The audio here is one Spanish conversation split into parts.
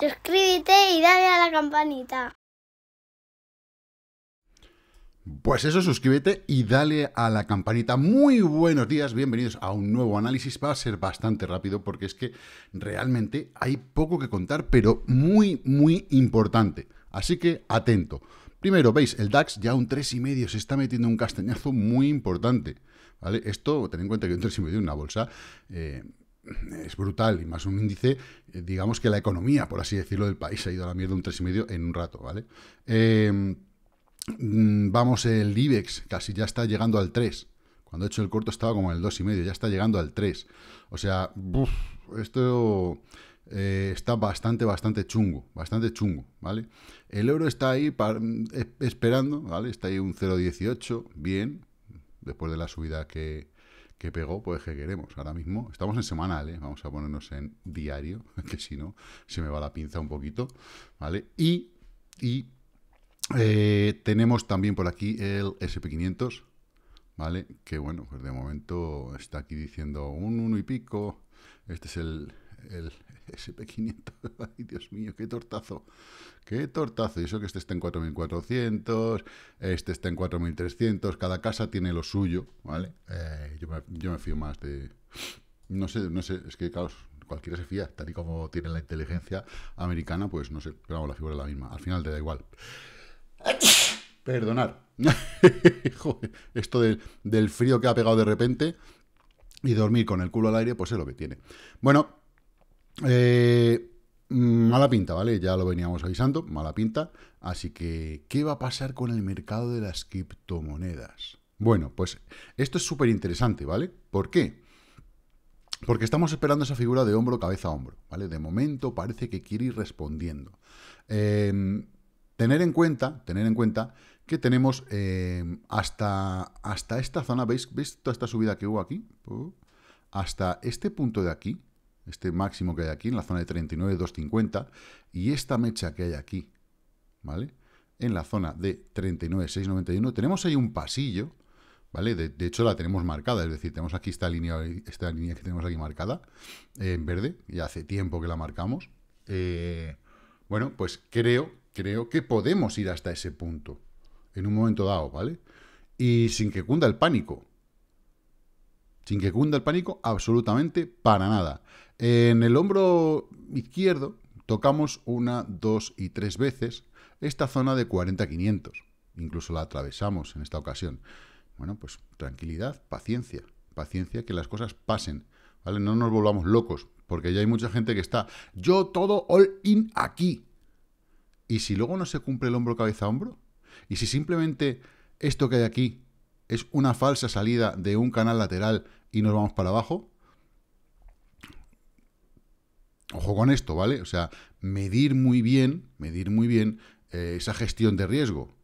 Suscríbete y dale a la campanita. Pues eso, suscríbete y dale a la campanita. Muy buenos días, bienvenidos a un nuevo análisis. Va a ser bastante rápido porque es que realmente hay poco que contar, pero muy, muy importante. Así que atento. Primero, veis, el DAX ya un 3,5 se está metiendo un castañazo muy importante. ¿Vale? Esto, ten en cuenta que un 3,5 en una bolsa eh, es brutal y más un índice, eh, digamos que la economía, por así decirlo, del país ha ido a la mierda un 3,5 en un rato, ¿vale? Em, mm, vamos, el IBEX casi ya está llegando al 3. Cuando he hecho el corto estaba como en el 2,5, ya está llegando al 3. O sea, esto eh, está bastante, bastante chungo, bastante chungo, ¿vale? El euro está ahí esperando, ¿vale? Está ahí un 0,18, bien, después de la subida que, que pegó, pues que queremos. Ahora mismo estamos en semanal, ¿eh? vamos a ponernos en diario, que si no se me va la pinza un poquito, ¿vale? Y, y eh, tenemos también por aquí el SP500, ¿vale? Que bueno, pues de momento está aquí diciendo un uno y pico, este es el, SP500. Dios mío, qué tortazo. Qué tortazo. Y eso que este está en 4.400, este está en 4.300. Cada casa tiene lo suyo, ¿vale? yo, me, fío más de... No sé, no sé, es que, claro, cualquiera se fía. Tal y como tiene la inteligencia americana, pues no sé. Pero la figura es la misma. Al final te da igual. Perdonar. esto del frío que ha pegado de repente y dormir con el culo al aire, pues es lo que tiene. Bueno, eh, mala pinta, ¿vale? Ya lo veníamos avisando, mala pinta. Así que, ¿qué va a pasar con el mercado de las criptomonedas? Bueno, pues esto es súper interesante, ¿vale? ¿Por qué? Porque estamos esperando esa figura de hombro, cabeza a hombro, ¿vale? De momento parece que quiere ir respondiendo. Em, tener en cuenta, tener en cuenta que tenemos em, hasta, hasta esta zona, ¿veis, ¿veis toda esta subida que hubo aquí? Uh, hasta este punto de aquí, este máximo que hay aquí, en la zona de 39,250, y esta mecha que hay aquí, ¿vale? En la zona de 39,691, tenemos ahí un pasillo, ¿vale? De, hecho, la tenemos marcada, es decir, tenemos aquí esta línea, esta línea que tenemos aquí marcada, eh, en verde, Y hace tiempo que la marcamos. Eh, bueno, pues creo, creo que podemos ir hasta ese punto, en un momento dado, ¿vale? Y sin que cunda el pánico, sin que cunda el pánico, absolutamente para nada. En el hombro izquierdo tocamos una, dos y tres veces esta zona de 40-500. Incluso la atravesamos en esta ocasión. Bueno, pues tranquilidad, paciencia. Paciencia que las cosas pasen. No nos volvamos locos, porque ya hay mucha gente que está, yo todo all in aquí. Y si luego no se cumple el hombro cabeza a hombro, y si simplemente esto que hay aquí es una falsa salida de un canal lateral y nos vamos para abajo. Ojo con esto, ¿vale? O sea, medir muy bien, medir muy bien eh, esa gestión de riesgo.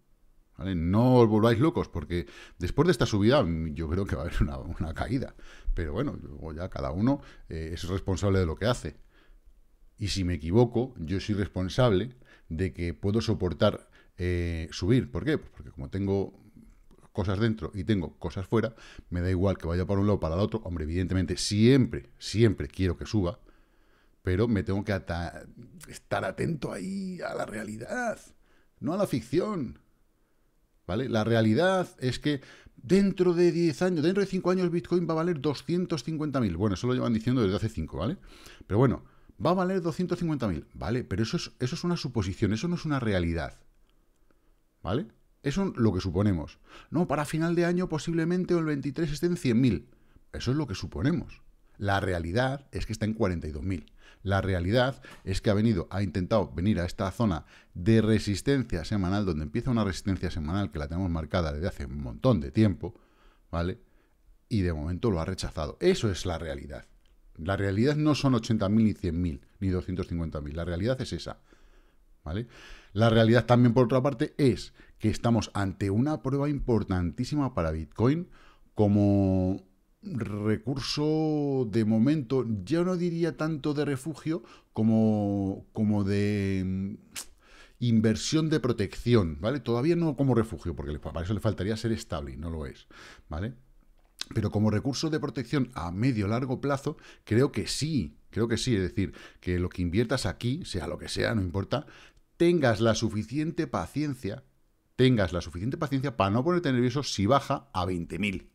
¿Vale? No os volváis locos, porque después de esta subida yo creo que va a haber una, caída. Pero bueno, luego ya cada uno eh, es responsable de lo que hace. Y si me equivoco, yo soy responsable de que puedo soportar eh, subir. ¿Por qué? Pues porque como tengo cosas dentro y tengo cosas fuera, me da igual que vaya para un lado o para el otro. Hombre, evidentemente siempre, siempre quiero que suba, pero me tengo que estar atento ahí a la realidad, no a la ficción. ¿Vale? La realidad es que dentro de 10 años, dentro de 5 años, Bitcoin va a valer 250.000. Bueno, eso lo llevan diciendo desde hace 5, ¿vale? Pero bueno, va a valer 250.000. Vale, pero eso es, eso es una suposición, eso no es una realidad. ¿Vale? Eso es lo que suponemos. No, para final de año posiblemente o el 23 en 100.000. Eso es lo que suponemos. La realidad es que está en 42.000. La realidad es que ha venido, ha intentado venir a esta zona de resistencia semanal, donde empieza una resistencia semanal que la tenemos marcada desde hace un montón de tiempo, ¿vale? Y de momento lo ha rechazado. Eso es la realidad. La realidad no son 80.000 ni 100.000 ni 250.000. La realidad es esa, ¿vale? La realidad también, por otra parte, es que estamos ante una prueba importantísima para Bitcoin como recurso de momento, yo no diría tanto de refugio como, como de mm, inversión de protección, ¿vale? Todavía no como refugio, porque para eso le faltaría ser estable no lo es, ¿vale? Pero como recurso de protección a medio largo plazo, creo que sí, creo que sí, es decir, que lo que inviertas aquí, sea lo que sea, no importa, tengas la suficiente paciencia tengas la suficiente paciencia para no ponerte nervioso si baja a 20.000.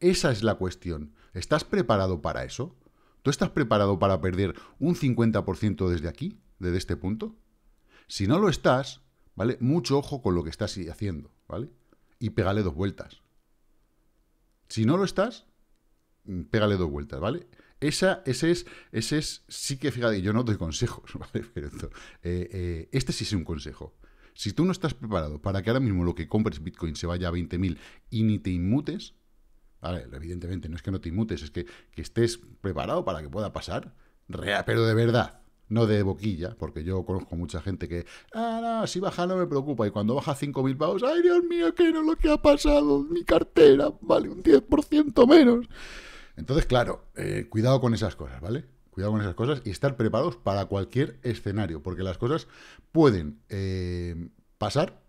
Esa es la cuestión. ¿Estás preparado para eso? ¿Tú estás preparado para perder un 50% desde aquí, desde este punto? Si no lo estás, ¿vale? Mucho ojo con lo que estás haciendo, ¿vale? Y pégale dos vueltas. Si no lo estás, mm, pégale dos vueltas, ¿vale? Esa, ese es, ese es, sí que fíjate, yo no doy consejos, ¿vale? Pero eh, eh, este sí es un consejo. Si tú no estás preparado para que ahora mismo lo que compres Bitcoin se vaya a 20.000 y ni te inmutes, vale, evidentemente no es que no te inmutes, es que, estés preparado para que pueda pasar, pero de verdad, no de boquilla, porque yo conozco mucha gente que, ah, no, si baja no me preocupa, y cuando baja 5.000 pavos, ay Dios mío, que no lo que ha pasado, mi cartera vale un 10% menos. Entonces, claro, eh, cuidado con esas cosas, ¿vale? Cuidado con esas cosas y estar preparados para cualquier escenario, porque las cosas pueden eh, pasar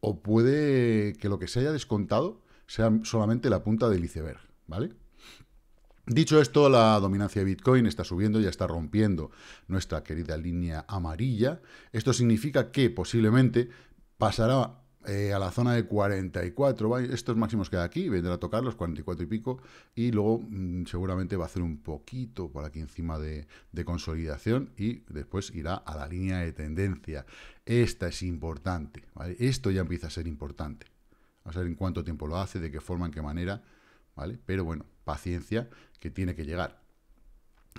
o puede que lo que se haya descontado sea solamente la punta del iceberg, ¿vale? Dicho esto, la dominancia de Bitcoin está subiendo, ya está rompiendo nuestra querida línea amarilla. Esto significa que posiblemente pasará eh, a la zona de 44, estos máximos que aquí, vendrá a tocar los 44 y pico, y luego mm, seguramente va a hacer un poquito por aquí encima de, consolidación y después irá a la línea de tendencia. Esta es importante, ¿vale? Esto ya empieza a ser importante. A ver en cuánto tiempo lo hace, de qué forma, en qué manera, ¿vale? Pero bueno, paciencia que tiene que llegar.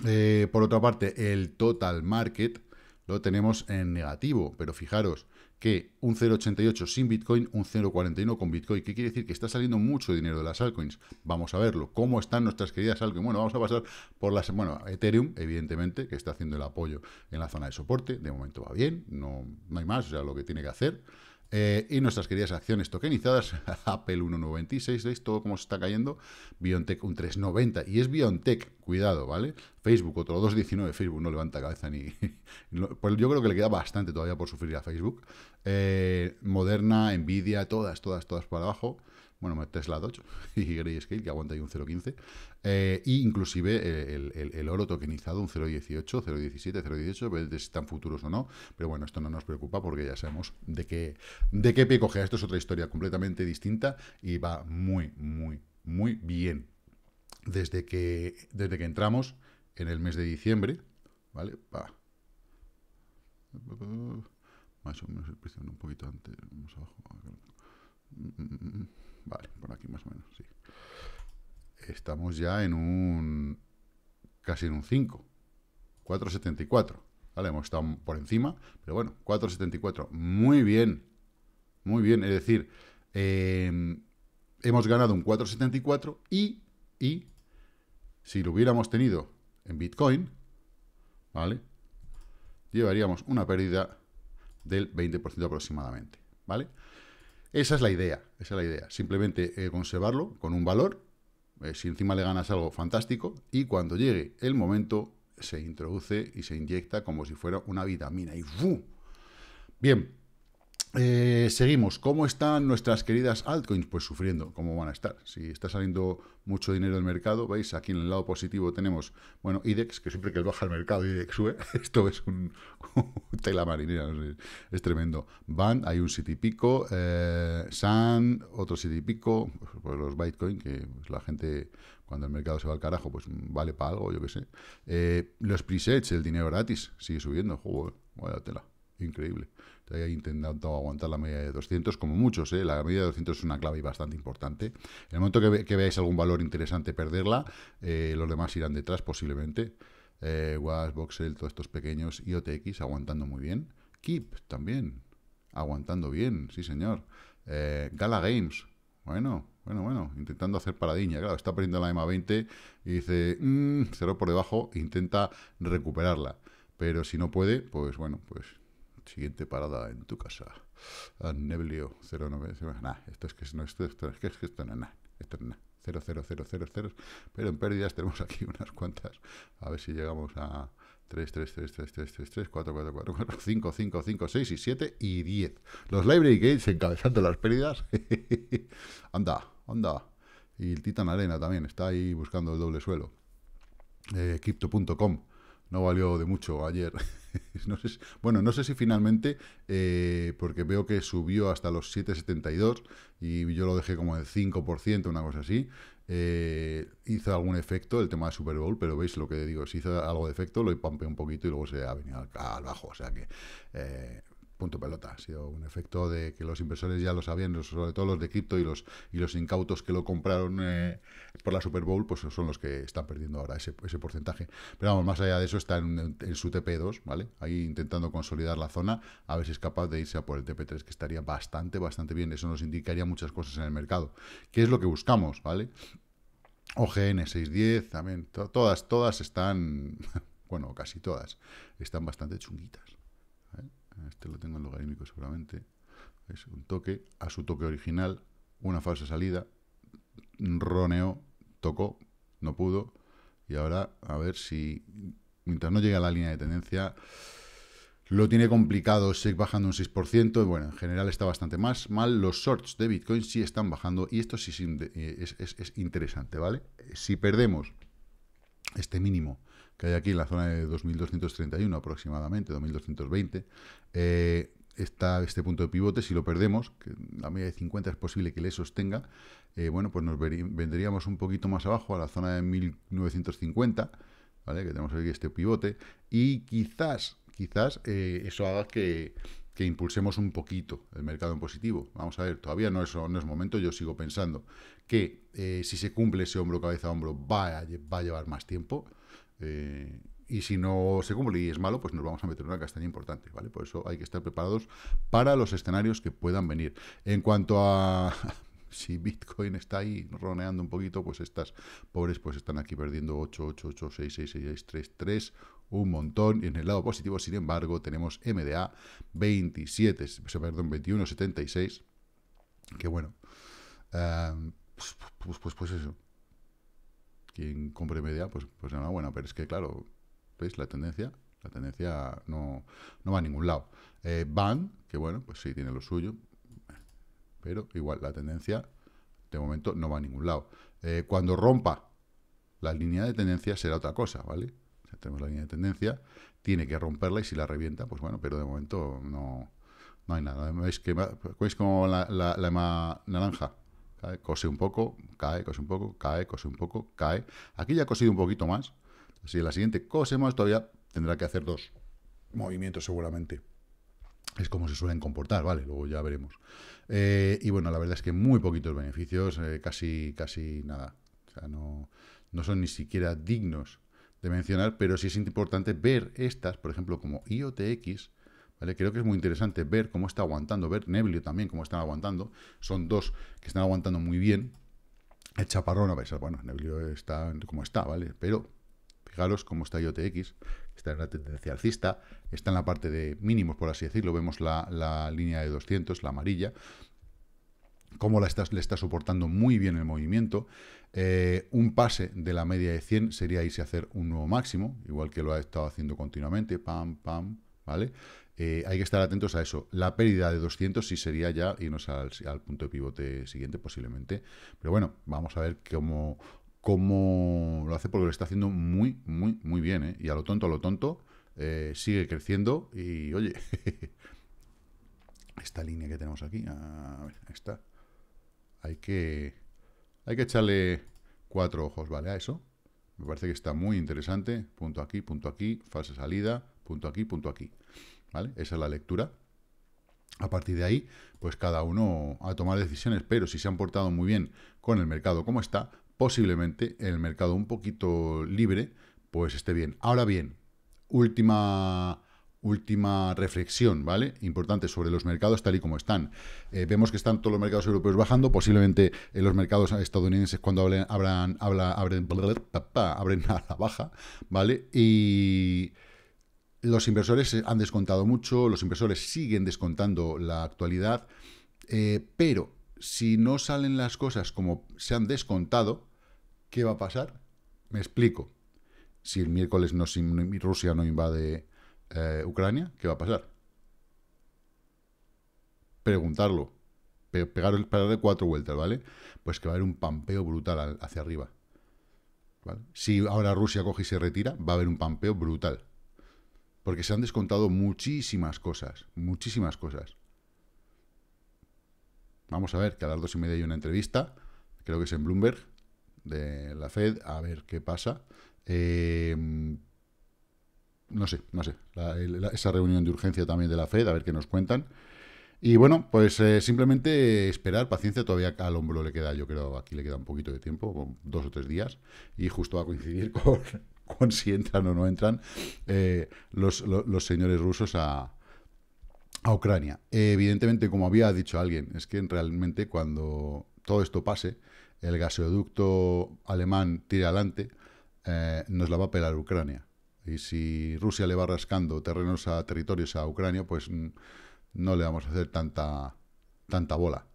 Eh, por otra parte, el total market, lo tenemos en negativo, pero fijaros que un 0,88 sin Bitcoin, un 0,41 con Bitcoin. ¿Qué quiere decir? Que está saliendo mucho dinero de las altcoins. Vamos a verlo. ¿Cómo están nuestras queridas altcoins? Bueno, vamos a pasar por las... Bueno, Ethereum, evidentemente, que está haciendo el apoyo en la zona de soporte. De momento va bien, no, no hay más, o sea, lo que tiene que hacer. Eh, y nuestras queridas acciones tokenizadas, Apple 1,96, ¿veis todo cómo se está cayendo? BioNTech un 3,90, y es BioNTech, cuidado, ¿vale? Facebook otro 2,19, Facebook no levanta cabeza ni... pues yo creo que le queda bastante todavía por sufrir a Facebook. Eh, Moderna, Nvidia, todas, todas, todas para abajo bueno, Tesla 8 y Grayscale, que aguanta ahí un 0.15, eh, inclusive eh, el, oro tokenizado, un 0.18, 0.17, 0.18, si están futuros o no, pero bueno, esto no nos preocupa porque ya sabemos de qué, de qué Esto es otra historia completamente distinta y va muy, muy, muy bien. Desde que, desde que entramos en el mes de diciembre, ¿vale? Pa. Más o menos el precio un poquito antes, vamos abajo. Mm, vale, por aquí más o menos, sí. Estamos ya en un... casi en un 5. 4.74. Vale, hemos estado por encima, pero bueno, 4.74. Muy bien. Muy bien, es decir, em, hemos ganado un 4.74 y, y si lo hubiéramos tenido en Bitcoin, ¿vale? Llevaríamos una pérdida del 20% aproximadamente, ¿vale? vale esa es la idea, esa es la idea. Simplemente eh, conservarlo con un valor, eh, si encima le ganas algo fantástico, y cuando llegue el momento se introduce y se inyecta como si fuera una vitamina. Y Bien, eh, seguimos. ¿Cómo están nuestras queridas altcoins? Pues sufriendo. ¿Cómo van a estar? Si está saliendo mucho dinero del mercado, veis, aquí en el lado positivo tenemos, bueno, IDEX, que siempre que baja el mercado, IDEX sube. Esto es un tela marinera, es tremendo. Van, hay un City Pico, eh, San, otro City Pico, pues los Bitcoin, que pues la gente cuando el mercado se va al carajo, pues vale para algo, yo qué sé. Eh, los presets, el dinero gratis, sigue subiendo. Joder, vaya tela, increíble. Estoy intentando aguantar la media de 200, como muchos, ¿eh? la media de 200 es una clave y bastante importante. En el momento que, veáis algún valor interesante perderla, eh, los demás irán detrás posiblemente. Eh, Was, todos estos pequeños, IOTX aguantando muy bien. Keep también, aguantando bien, sí señor. Eh, Gala Games, bueno, bueno, bueno, intentando hacer paradiña. Claro, está perdiendo la EMA 20 y dice, mm, cero por debajo, intenta recuperarla. Pero si no puede, pues bueno, pues siguiente parada en tu casa. A ah, Neblio 09. Nah, esto es que no esto, esto, es que esto no es nada. Esto no es nada. 00000, pero en pérdidas tenemos aquí unas cuantas. A ver si llegamos a 3, 3, 3, 3, 3, 3, 3, 4, 4, 4, 4, 5, 5, 5, 6 y 7 y 10. Los Library Gates encabezando las pérdidas. anda, anda. Y el Titan Arena también está ahí buscando el doble suelo. Eh, Crypto.com no valió de mucho ayer. no sé bueno, no sé si finalmente, eh, porque veo que subió hasta los 7,72 y yo lo dejé como en 5%, una cosa así. Eh, hizo algún efecto el tema de Super Bowl, pero veis lo que digo, si hizo algo de efecto, lo pampeé un poquito y luego se ha venido al, al bajo. O sea que eh, punto pelota. Ha sido un efecto de que los inversores ya lo sabían, sobre todo los de cripto y los, y los incautos que lo compraron eh, por la Super Bowl, pues son los que están perdiendo ahora ese, porcentaje. Pero vamos, más allá de eso, está en, su TP2, ¿vale? Ahí intentando consolidar la zona, a ver si es capaz de irse a por el TP3, que estaría bastante, bastante bien. Eso nos indicaría muchas cosas en el mercado, ¿Qué es lo que buscamos, ¿vale? OGN 610, también, todas, todas están, bueno, casi todas, están bastante chunguitas este lo tengo en logarítmico seguramente, es un toque, a su toque original, una falsa salida, roneó, tocó, no pudo, y ahora a ver si, mientras no llega a la línea de tendencia, lo tiene complicado, sigue bajando un 6%, bueno, en general está bastante más mal, los shorts de Bitcoin sí están bajando, y esto sí es eh, interesante, ¿vale? Si perdemos este mínimo que hay aquí en la zona de 2231 aproximadamente, 2220, eh, está este punto de pivote, si lo perdemos, que la media de 50 es posible que le sostenga, eh, bueno, pues nos vendríamos un poquito más abajo a la zona de 1950, ¿vale? Que tenemos aquí este pivote, y quizás, quizás eh, eso haga que, impulsemos un poquito el mercado en positivo. Vamos a ver, todavía no es, no es momento, yo sigo pensando que si se cumple ese hombro, cabeza, hombro, va va a llevar más tiempo, eh, y si no se cumple y es malo, pues nos vamos a meter una castaña importante, ¿vale? Por eso hay que estar preparados para los escenarios que puedan venir. En cuanto a si Bitcoin está ahí roneando un poquito, pues estas pobres pues están aquí perdiendo 8, 8, 8, 6, 6, 6, 6 3, 3, un montón. Y en el lado positivo, sin embargo, tenemos MDA 27, perdón, 21, 76, que bueno, eh, pues, pues, pues, pues eso, quien compre media, pues, pues nada, bueno, Pero es que, claro, ¿veis la tendencia? La tendencia no, va a ningún lado. Eh, Van, que bueno, pues sí, tiene lo suyo. Pero igual, la tendencia de momento no va a ningún lado. Eh, cuando rompa la línea de tendencia será otra cosa, ¿vale? tenemos la línea de tendencia, tiene que romperla y si la revienta, pues bueno, pero de momento no, hay nada. ¿Veis, que, como la, la, la naranja Cose un poco, cae, cose un poco, cae, cose un poco, cae. Aquí ya ha cosido un poquito más. Si la siguiente cose más, todavía tendrá que hacer dos movimientos seguramente. Es como se suelen comportar, ¿vale? Luego ya veremos. Eh, y bueno, la verdad es que muy poquitos beneficios, eh, casi, casi nada. O sea, no, no son ni siquiera dignos de mencionar, pero sí es importante ver estas, por ejemplo, como IOTX, Creo que es muy interesante ver cómo está aguantando, ver Neblio también cómo están aguantando. Son dos que están aguantando muy bien. El chaparrón, a ver, bueno, Neblio está como está, ¿vale? Pero fijaros cómo está IOTX, está en la tendencia alcista, está en la parte de mínimos, por así decirlo. Vemos la, línea de 200, la amarilla, cómo la está, le está soportando muy bien el movimiento. Eh, un pase de la media de 100 sería irse a hacer un nuevo máximo, igual que lo ha estado haciendo continuamente, pam, pam, ¿vale? Eh, hay que estar atentos a eso. La pérdida de 200 sí sería ya irnos al, al punto de pivote siguiente posiblemente. Pero bueno, vamos a ver cómo, lo hace porque lo está haciendo muy, muy, muy bien. ¿eh? Y a lo tonto, a lo tonto, eh, sigue creciendo y oye, esta línea que tenemos aquí, ah, a ver, hay que, hay que echarle cuatro ojos, ¿vale? A eso. Me parece que está muy interesante. Punto aquí, punto aquí, falsa salida, punto aquí, punto aquí. Esa es la lectura. A partir de ahí, pues cada uno a tomado decisiones, pero si se han portado muy bien con el mercado como está, posiblemente el mercado un poquito libre, pues esté bien. Ahora bien, última, última reflexión, ¿vale? Importante sobre los mercados tal y como están. Eh, vemos que están todos los mercados europeos bajando, posiblemente en los mercados estadounidenses cuando abren, abren a la baja, ¿vale? Y los inversores han descontado mucho, los inversores siguen descontando la actualidad, eh, pero si no salen las cosas como se han descontado, ¿qué va a pasar? Me explico. Si el miércoles no, Rusia no invade eh, Ucrania, ¿qué va a pasar? Preguntarlo. el pegar, de cuatro vueltas, ¿vale? Pues que va a haber un pampeo brutal hacia arriba. Si ahora Rusia coge y se retira, va a haber un pampeo brutal. Porque se han descontado muchísimas cosas, muchísimas cosas. Vamos a ver, que a las dos y media hay una entrevista, creo que es en Bloomberg, de la Fed, a ver qué pasa. Em, no sé, no sé. esa reunión de urgencia también de la Fed, a ver qué nos cuentan. Y bueno, pues eh, simplemente esperar, paciencia, todavía al hombro le queda, yo creo, aquí le queda un poquito de tiempo, dos o tres días, y justo va a coincidir con, si entran o no entran eh, los, señores rusos a, Ucrania. evidentemente, como había dicho alguien, es que realmente cuando todo esto pase, el gasoducto alemán tire adelante, eh, nos la va a pelar Ucrania. Y si Rusia le va rascando terrenos a territorios a Ucrania, pues mm, no le vamos a hacer tanta, tanta bola.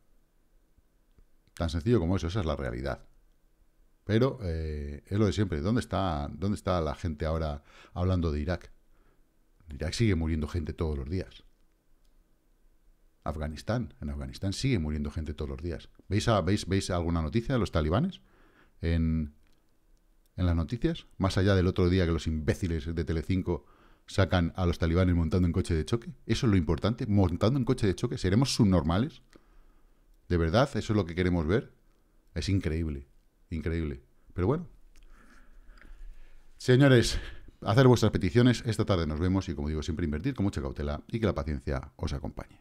Tan sencillo como eso, esa es la realidad. Pero eh, es lo de siempre. ¿Dónde está, ¿Dónde está la gente ahora hablando de Irak? Irak sigue muriendo gente todos los días. Afganistán. En Afganistán sigue muriendo gente todos los días. ¿Veis, veis, alguna noticia de los talibanes? En, en las noticias. Más allá del otro día que los imbéciles de Telecinco sacan a los talibanes montando en coche de choque. Eso es lo importante. Montando en coche de choque. ¿Seremos subnormales? ¿De verdad? ¿Eso es lo que queremos ver? Es increíble. Increíble. Pero bueno. Señores, hacer vuestras peticiones. Esta tarde nos vemos y, como digo, siempre invertir con mucha cautela y que la paciencia os acompañe.